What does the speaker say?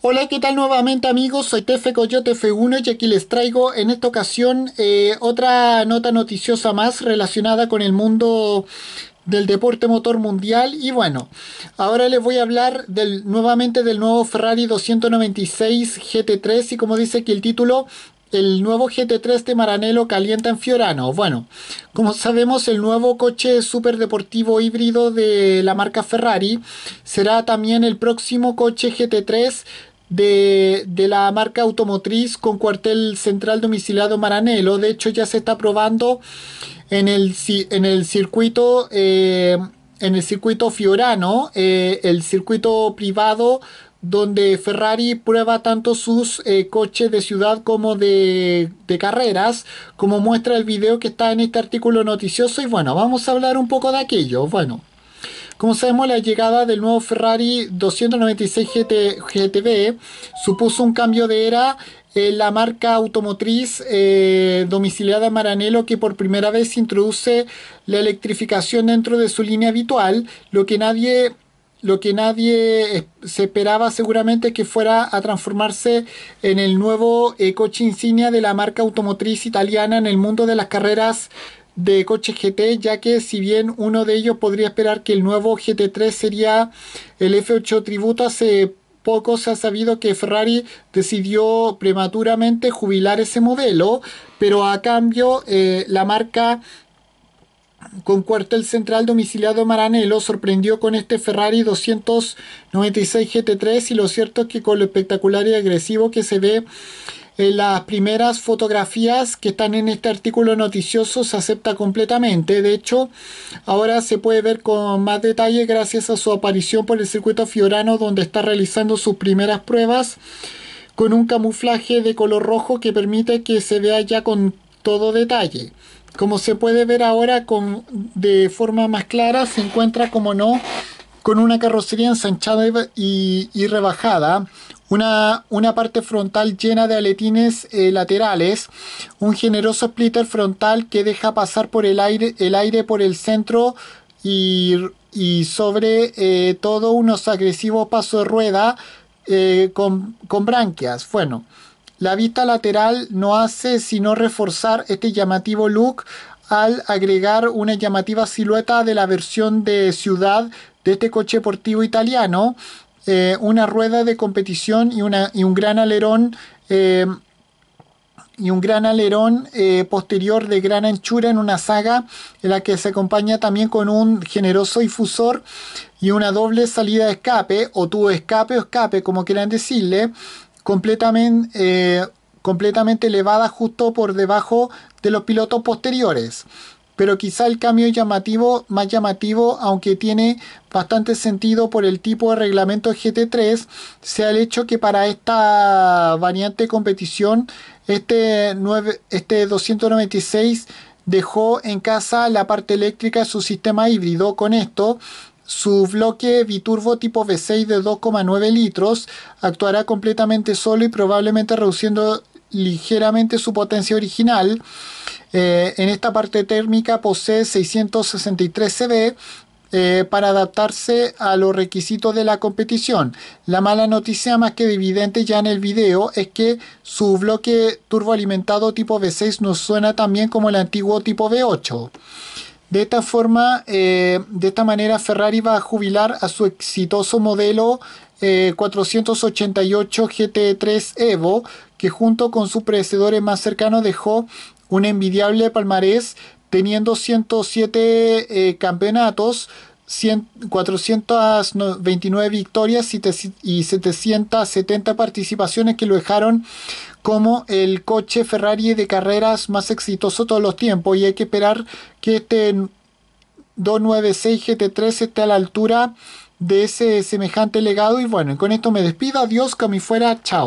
Hola, ¿qué tal nuevamente amigos? Soy Tefe Coyote F1 y aquí les traigo en esta ocasión eh, otra nota noticiosa más relacionada con el mundo del deporte motor mundial y bueno, ahora les voy a hablar del, nuevamente del nuevo Ferrari 296 GT3 y como dice aquí el título, el nuevo GT3 de Maranello calienta en Fiorano. Bueno, como sabemos, el nuevo coche superdeportivo híbrido de la marca Ferrari será también el próximo coche GT3 de, de, la marca automotriz con cuartel central domiciliado Maranello. De hecho, ya se está probando en el, en el circuito. Eh, en el circuito Fiorano, eh, el circuito privado donde Ferrari prueba tanto sus eh, coches de ciudad como de, carreras, como muestra el video que está en este artículo noticioso. Y bueno, vamos a hablar un poco de aquello. Bueno, como sabemos, la llegada del nuevo Ferrari 296 GTB supuso un cambio de era en la marca automotriz eh, domiciliada en Maranello que por primera vez introduce la electrificación dentro de su línea habitual, lo que nadie lo que nadie se esperaba seguramente que fuera a transformarse en el nuevo eh, coche insignia de la marca automotriz italiana en el mundo de las carreras de coches GT, ya que si bien uno de ellos podría esperar que el nuevo GT3 sería el F8 Tributo, hace poco se ha sabido que Ferrari decidió prematuramente jubilar ese modelo, pero a cambio eh, la marca con cuartel central domiciliado Maranello, sorprendió con este Ferrari 296 GT3 y lo cierto es que con lo espectacular y agresivo que se ve en las primeras fotografías que están en este artículo noticioso se acepta completamente. De hecho, ahora se puede ver con más detalle gracias a su aparición por el circuito Fiorano donde está realizando sus primeras pruebas con un camuflaje de color rojo que permite que se vea ya con todo detalle. Como se puede ver ahora con, de forma más clara, se encuentra, como no, con una carrocería ensanchada y, rebajada, una, una, parte frontal llena de aletines eh, laterales, un generoso splitter frontal que deja pasar por el aire, el aire por el centro y, sobre eh, todo unos agresivos pasos de rueda eh, con, con branquias. Bueno, la vista lateral no hace sino reforzar este llamativo look al agregar una llamativa silueta de la versión de ciudad de este coche deportivo italiano, eh, una rueda de competición y, un gran alerón. y un gran alerón eh, eh, posterior de gran anchura en una saga en la que se acompaña también con un generoso difusor y una doble salida de escape o tubo escape o escape como quieran decirle completamente, eh, completamente elevada justo por debajo de los pilotos posteriores. Pero quizá el cambio llamativo, más llamativo, aunque tiene bastante sentido por el tipo de reglamento GT3, sea el hecho que para esta variante de competición, este, 9, este 296 dejó en casa la parte eléctrica de su sistema híbrido. Con esto su bloque biturbo tipo V6 de 2,9 litros actuará completamente solo y probablemente reduciendo ligeramente su potencia original. Eh, en esta parte térmica posee 663 CV eh, para adaptarse a los requisitos de la competición. La mala noticia más que evidente ya en el video es que su bloque turboalimentado tipo V6 no suena tan bien como el antiguo tipo V8. De esta forma, eh, de esta manera Ferrari va a jubilar a su exitoso modelo 488 eh, GT3 Evo, que junto con sus predecesor más cercanos dejó un envidiable palmarés teniendo 107 eh, campeonatos, 429 victorias y 770 participaciones que lo dejaron como el coche Ferrari de carreras más exitoso todos los tiempos. Y hay que esperar que este 296 GT3 esté a la altura de ese semejante legado. Y bueno, con esto me despido. Adiós, que a fuera. Chao.